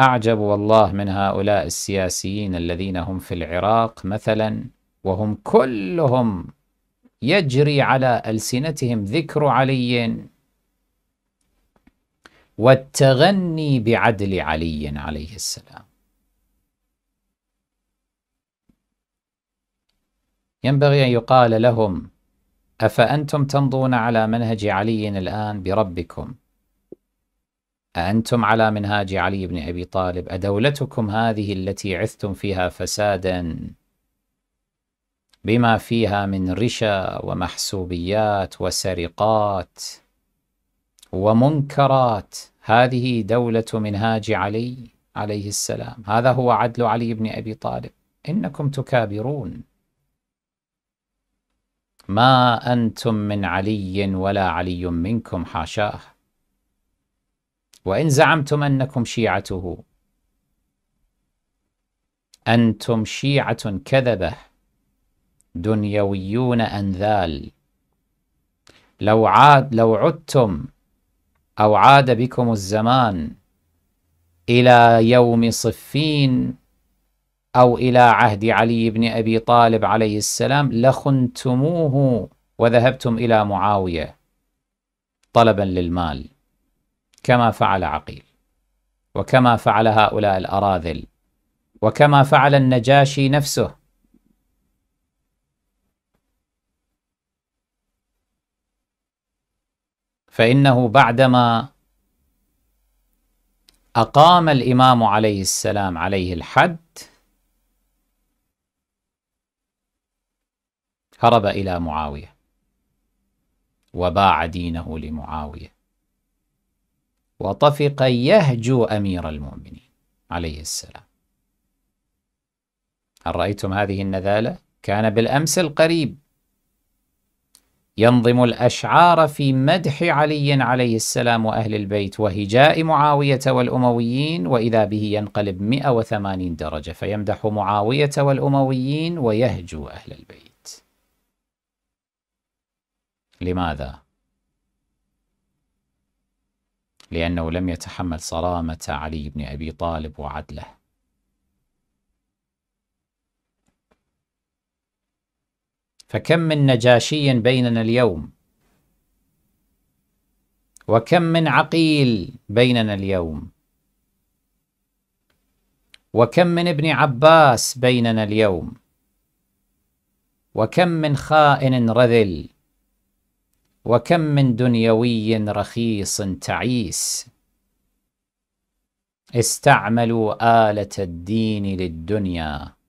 أعجب والله من هؤلاء السياسيين الذين هم في العراق مثلا وهم كلهم يجري على ألسنتهم ذكر علي والتغني بعدل علي عليه السلام ينبغي أن يقال لهم أفأنتم تمضون على منهج علي الآن بربكم أأنتم على منهاج علي بن أبي طالب أدولتكم هذه التي عثتم فيها فسادا بما فيها من رشا ومحسوبيات وسرقات ومنكرات هذه دولة منهاج علي عليه السلام هذا هو عدل علي بن أبي طالب إنكم تكابرون ما أنتم من علي ولا علي منكم حاشاه وإن زعمتم أنكم شيعته أنتم شيعة كذبة دنيويون أنذال لو عاد لو عدتم أو عاد بكم الزمان إلى يوم صفين أو إلى عهد علي بن أبي طالب عليه السلام لخنتموه وذهبتم إلى معاوية طلبا للمال كما فعل عقيل وكما فعل هؤلاء الأراذل وكما فعل النجاشي نفسه فإنه بعدما أقام الإمام عليه السلام عليه الحد هرب إلى معاوية وباع دينه لمعاوية وطفق يهجو أمير المؤمنين عليه السلام هل رأيتم هذه النذالة؟ كان بالأمس القريب ينظم الأشعار في مدح علي عليه السلام وأهل البيت وهجاء معاوية والأمويين وإذا به ينقلب 180 درجة فيمدح معاوية والأمويين ويهجو أهل البيت لماذا؟ لأنه لم يتحمل صرامة علي بن أبي طالب وعدله فكم من نجاشي بيننا اليوم وكم من عقيل بيننا اليوم وكم من ابن عباس بيننا اليوم وكم من خائن رذل وكم من دنيوي رخيص تعيس استعملوا آلة الدين للدنيا